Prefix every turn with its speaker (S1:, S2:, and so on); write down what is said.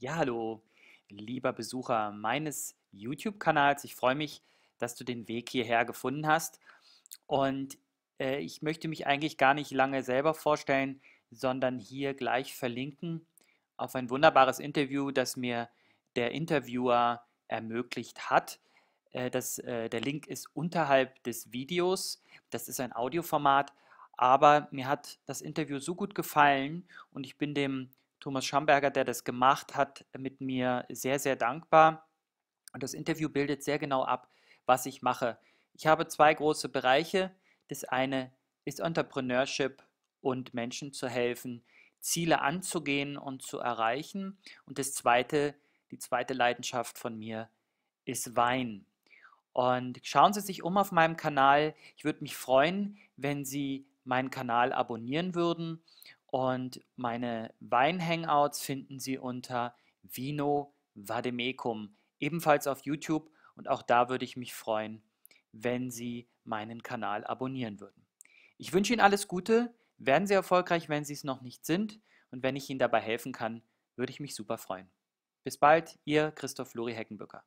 S1: Ja, hallo, lieber Besucher meines YouTube-Kanals. Ich freue mich, dass du den Weg hierher gefunden hast. Und äh, ich möchte mich eigentlich gar nicht lange selber vorstellen, sondern hier gleich verlinken auf ein wunderbares Interview, das mir der Interviewer ermöglicht hat. Äh, das, äh, der Link ist unterhalb des Videos. Das ist ein Audioformat. Aber mir hat das Interview so gut gefallen und ich bin dem Thomas Schamberger, der das gemacht hat, mit mir sehr, sehr dankbar. Und das Interview bildet sehr genau ab, was ich mache. Ich habe zwei große Bereiche. Das eine ist Entrepreneurship und Menschen zu helfen, Ziele anzugehen und zu erreichen. Und das zweite, die zweite Leidenschaft von mir ist Wein. Und schauen Sie sich um auf meinem Kanal. Ich würde mich freuen, wenn Sie meinen Kanal abonnieren würden und meine Wein-Hangouts finden Sie unter Vino Vademecum, ebenfalls auf YouTube. Und auch da würde ich mich freuen, wenn Sie meinen Kanal abonnieren würden. Ich wünsche Ihnen alles Gute. Werden Sie erfolgreich, wenn Sie es noch nicht sind. Und wenn ich Ihnen dabei helfen kann, würde ich mich super freuen. Bis bald, Ihr Christoph Lori Heckenböcker.